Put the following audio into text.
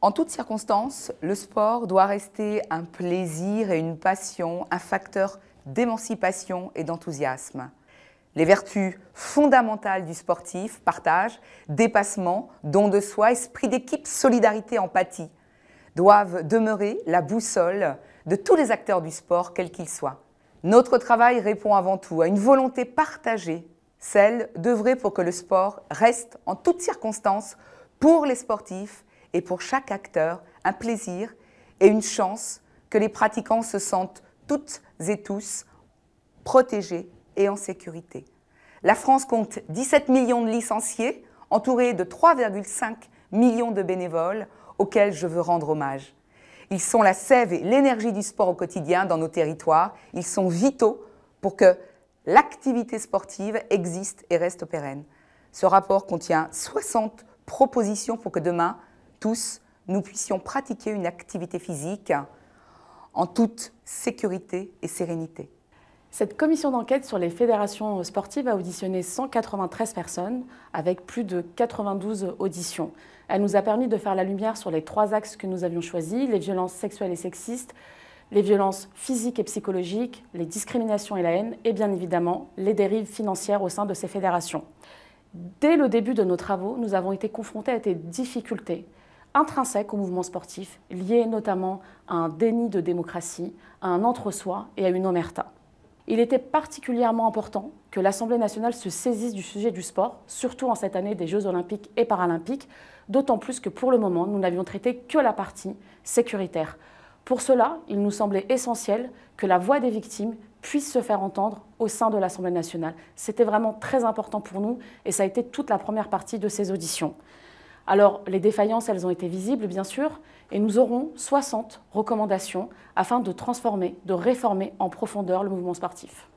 En toutes circonstances, le sport doit rester un plaisir et une passion, un facteur d'émancipation et d'enthousiasme. Les vertus fondamentales du sportif, partage, dépassement, don de soi, esprit d'équipe, solidarité, empathie, doivent demeurer la boussole de tous les acteurs du sport, quels qu'ils soient. Notre travail répond avant tout à une volonté partagée, celle d'œuvrer pour que le sport reste en toutes circonstances, pour les sportifs, et pour chaque acteur un plaisir et une chance que les pratiquants se sentent toutes et tous protégés et en sécurité. La France compte 17 millions de licenciés, entourés de 3,5 millions de bénévoles, auxquels je veux rendre hommage. Ils sont la sève et l'énergie du sport au quotidien dans nos territoires. Ils sont vitaux pour que l'activité sportive existe et reste pérenne. Ce rapport contient 60 propositions pour que demain, tous, nous puissions pratiquer une activité physique en toute sécurité et sérénité. Cette commission d'enquête sur les fédérations sportives a auditionné 193 personnes avec plus de 92 auditions. Elle nous a permis de faire la lumière sur les trois axes que nous avions choisis, les violences sexuelles et sexistes, les violences physiques et psychologiques, les discriminations et la haine et bien évidemment les dérives financières au sein de ces fédérations. Dès le début de nos travaux, nous avons été confrontés à des difficultés intrinsèques au mouvement sportif, lié notamment à un déni de démocratie, à un entre-soi et à une omerta. Il était particulièrement important que l'Assemblée nationale se saisisse du sujet du sport, surtout en cette année des Jeux olympiques et paralympiques, d'autant plus que pour le moment, nous n'avions traité que la partie sécuritaire. Pour cela, il nous semblait essentiel que la voix des victimes puisse se faire entendre au sein de l'Assemblée nationale. C'était vraiment très important pour nous et ça a été toute la première partie de ces auditions. Alors, les défaillances, elles ont été visibles, bien sûr, et nous aurons 60 recommandations afin de transformer, de réformer en profondeur le mouvement sportif.